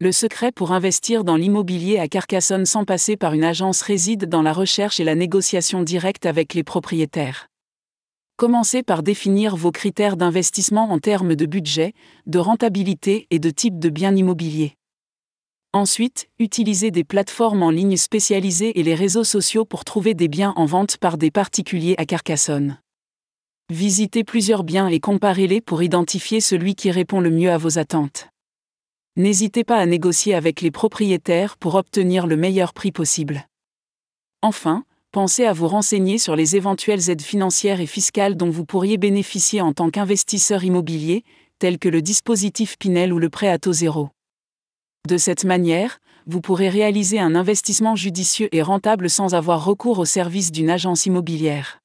Le secret pour investir dans l'immobilier à Carcassonne sans passer par une agence réside dans la recherche et la négociation directe avec les propriétaires. Commencez par définir vos critères d'investissement en termes de budget, de rentabilité et de type de bien immobilier. Ensuite, utilisez des plateformes en ligne spécialisées et les réseaux sociaux pour trouver des biens en vente par des particuliers à Carcassonne. Visitez plusieurs biens et comparez-les pour identifier celui qui répond le mieux à vos attentes. N'hésitez pas à négocier avec les propriétaires pour obtenir le meilleur prix possible. Enfin, pensez à vous renseigner sur les éventuelles aides financières et fiscales dont vous pourriez bénéficier en tant qu'investisseur immobilier, tels que le dispositif Pinel ou le prêt à taux zéro. De cette manière, vous pourrez réaliser un investissement judicieux et rentable sans avoir recours au service d'une agence immobilière.